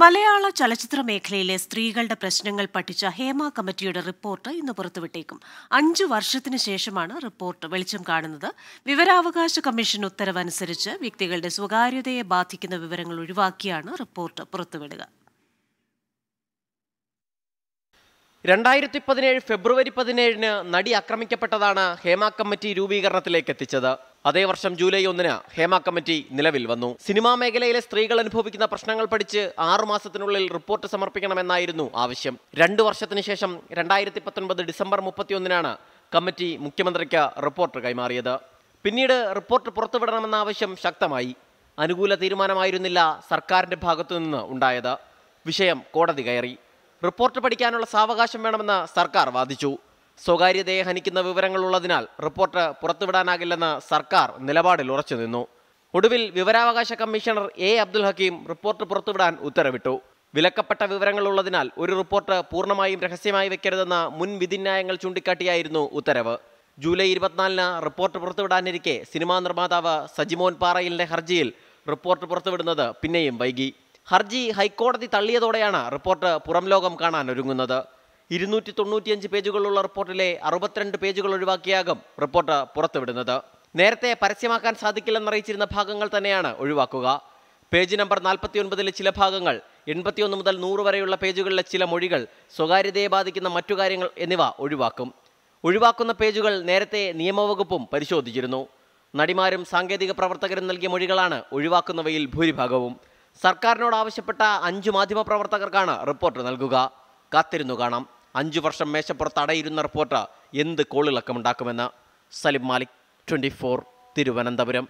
മലയാള ചലച്ചിത്ര മേഖലയിലെ സ്ത്രീകളുടെ പ്രശ്നങ്ങൾ പഠിച്ച ഹേമ കമ്മിറ്റിയുടെ റിപ്പോർട്ട് ഇന്ന് പുറത്തുവിട്ടേക്കും അഞ്ചു വർഷത്തിനു ശേഷമാണ് റിപ്പോർട്ട് വെളിച്ചം കാണുന്നത് വിവരാവകാശ കമ്മീഷൻ ഉത്തരവനുസരിച്ച് വ്യക്തികളുടെ സ്വകാര്യതയെ ബാധിക്കുന്ന വിവരങ്ങൾ ഒഴിവാക്കിയാണ് റിപ്പോർട്ട് പുറത്തുവിടുക രണ്ടായിരത്തി പതിനേഴ് ഫെബ്രുവരി പതിനേഴിന് നടി ആക്രമിക്കപ്പെട്ടതാണ് ഹേമ കമ്മിറ്റി രൂപീകരണത്തിലേക്ക് എത്തിച്ചത് അതേ വർഷം ജൂലൈ ഒന്നിന് ഹേമ കമ്മിറ്റി നിലവിൽ വന്നു സിനിമാ മേഖലയിലെ സ്ത്രീകൾ അനുഭവിക്കുന്ന പ്രശ്നങ്ങൾ പഠിച്ച് ആറു മാസത്തിനുള്ളിൽ റിപ്പോർട്ട് സമർപ്പിക്കണമെന്നായിരുന്നു ആവശ്യം രണ്ടു വർഷത്തിന് ശേഷം രണ്ടായിരത്തി പത്തൊൻപത് ഡിസംബർ മുപ്പത്തിയൊന്നിനാണ് കമ്മിറ്റി മുഖ്യമന്ത്രിക്ക് റിപ്പോർട്ട് കൈമാറിയത് പിന്നീട് റിപ്പോർട്ട് പുറത്തുവിടണമെന്ന ആവശ്യം ശക്തമായി അനുകൂല തീരുമാനമായിരുന്നില്ല സർക്കാരിൻ്റെ ഭാഗത്തുനിന്ന് ഉണ്ടായത് വിഷയം കോടതി കയറി റിപ്പോർട്ട് പഠിക്കാനുള്ള സാവകാശം വേണമെന്ന് സർക്കാർ വാദിച്ചു സ്വകാര്യതയെ ഹനിക്കുന്ന വിവരങ്ങളുള്ളതിനാൽ റിപ്പോർട്ട് പുറത്തുവിടാനാകില്ലെന്ന് സർക്കാർ നിലപാടിൽ ഉറച്ചു നിന്നു ഒടുവിൽ വിവരാവകാശ commissioner A Abdul Hakeem report പുറത്തുവിടാൻ ഉത്തരവിട്ടു വിലക്കപ്പെട്ട വിവരങ്ങളുള്ളതിനാൽ ഒരു റിപ്പോർട്ട് പൂർണ്ണമായും രഹസ്യമായി വെക്കരുതെന്ന മുൻ വിധിന്യായങ്ങൾ ചൂണ്ടിക്കാട്ടിയായിരുന്നു ഉത്തരവ് ജൂലൈ ഇരുപത്തിനാലിന് റിപ്പോർട്ട് പുറത്തുവിടാനിരിക്കെ സിനിമാ നിർമ്മാതാവ് സജിമോൻ പാറയിലിന്റെ ഹർജിയിൽ റിപ്പോർട്ട് പുറത്തുവിടുന്നത് പിന്നെയും വൈകി ഹർജി ഹൈക്കോടതി തള്ളിയതോടെയാണ് റിപ്പോർട്ട് പുറംലോകം കാണാനൊരുങ്ങുന്നത് ഇരുന്നൂറ്റി തൊണ്ണൂറ്റിയഞ്ച് പേജുകളുള്ള റിപ്പോർട്ടിലെ അറുപത്തിരണ്ട് പേജുകൾ ഒഴിവാക്കിയാകും റിപ്പോർട്ട് പുറത്തുവിടുന്നത് നേരത്തെ പരസ്യമാക്കാൻ സാധിക്കില്ലെന്നറിയിച്ചിരുന്ന ഭാഗങ്ങൾ തന്നെയാണ് ഒഴിവാക്കുക പേജ് നമ്പർ നാൽപ്പത്തിയൊൻപതിലെ ചില ഭാഗങ്ങൾ എൺപത്തിയൊന്ന് മുതൽ നൂറ് വരെയുള്ള പേജുകളിലെ ചില മൊഴികൾ സ്വകാര്യതയെ ബാധിക്കുന്ന മറ്റു കാര്യങ്ങൾ എന്നിവ ഒഴിവാക്കും ഒഴിവാക്കുന്ന പേജുകൾ നേരത്തെ നിയമവകുപ്പും പരിശോധിച്ചിരുന്നു നടിമാരും സാങ്കേതിക പ്രവർത്തകരും നൽകിയ മൊഴികളാണ് ഒഴിവാക്കുന്നവയിൽ ഭൂരിഭാഗവും സർക്കാരിനോട് ആവശ്യപ്പെട്ട അഞ്ച് മാധ്യമപ്രവർത്തകർക്കാണ് റിപ്പോർട്ട് നൽകുക കാത്തിരുന്നു കാണാം അഞ്ചു വർഷം മേശപ്പുറത്ത് അടയിരുന്ന റിപ്പോർട്ട് എന്ത് കോളിളക്കമുണ്ടാക്കുമെന്ന് സലിം മാലിക് ട്വൻറ്റി തിരുവനന്തപുരം